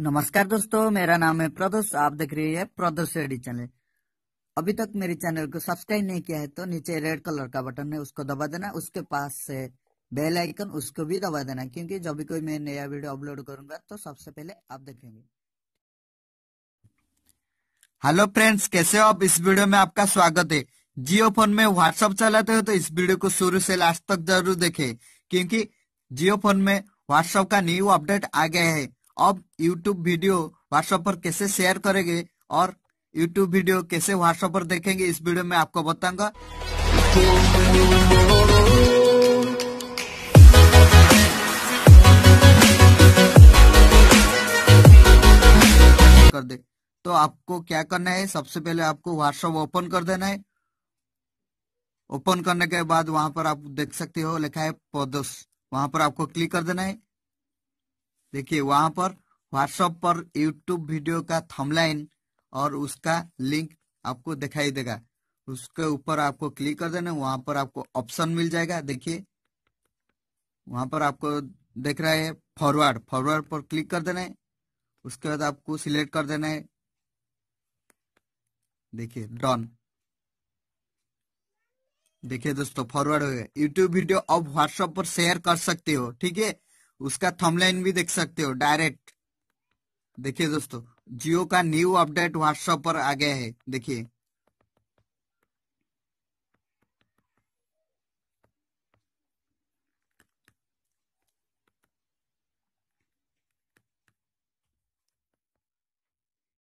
नमस्कार दोस्तों मेरा नाम है प्रदोष आप देख रहे हैं प्रदोष रेडी चैनल अभी तक मेरे चैनल को सब्सक्राइब नहीं किया है तो नीचे रेड कलर का बटन है उसको दबा देना उसके पास से बेल आइकन उसको भी दबा देना क्योंकि जब भी कोई मैं नया वीडियो अपलोड करूंगा तो सबसे पहले आप देखेंगे हेलो फ्रेंड्स कैसे हो आप इस वीडियो में आपका स्वागत है जियो फोन में व्हाट्सअप चलाते हो तो इस वीडियो को शुरू से लास्ट तक जरूर देखे क्योंकि जियो फोन में व्हाट्सअप का न्यू अपडेट आ गया है अब यूट्यूब वीडियो व्हाट्सएप पर कैसे शेयर करेंगे और यूट्यूब वीडियो कैसे व्हाट्सएप पर देखेंगे इस वीडियो में आपको बताऊंगा कर दे तो आपको क्या करना है सबसे पहले आपको व्हाट्सएप ओपन कर देना है ओपन करने के बाद वहां पर आप देख सकते हो लिखा है पोदस वहां पर आपको क्लिक कर देना है देखिए वहां पर व्हाट्सएप पर यूट्यूब वीडियो का थमलाइन और उसका लिंक आपको दिखाई देगा उसके ऊपर आपको क्लिक कर देना वहां पर आपको ऑप्शन मिल जाएगा देखिए वहां पर आपको देख रहा है फॉरवर्ड फॉरवर्ड पर क्लिक कर देना है उसके बाद आपको सिलेक्ट कर देना है देखिए डन देखिए दोस्तों फॉरवर्ड हो गया यूट्यूब वीडियो अब व्हाट्सएप पर शेयर कर सकते हो ठीक है उसका थमलाइन भी देख सकते हो डायरेक्ट देखिए दोस्तों जियो का न्यू अपडेट व्हाट्सएप पर आ गया है देखिए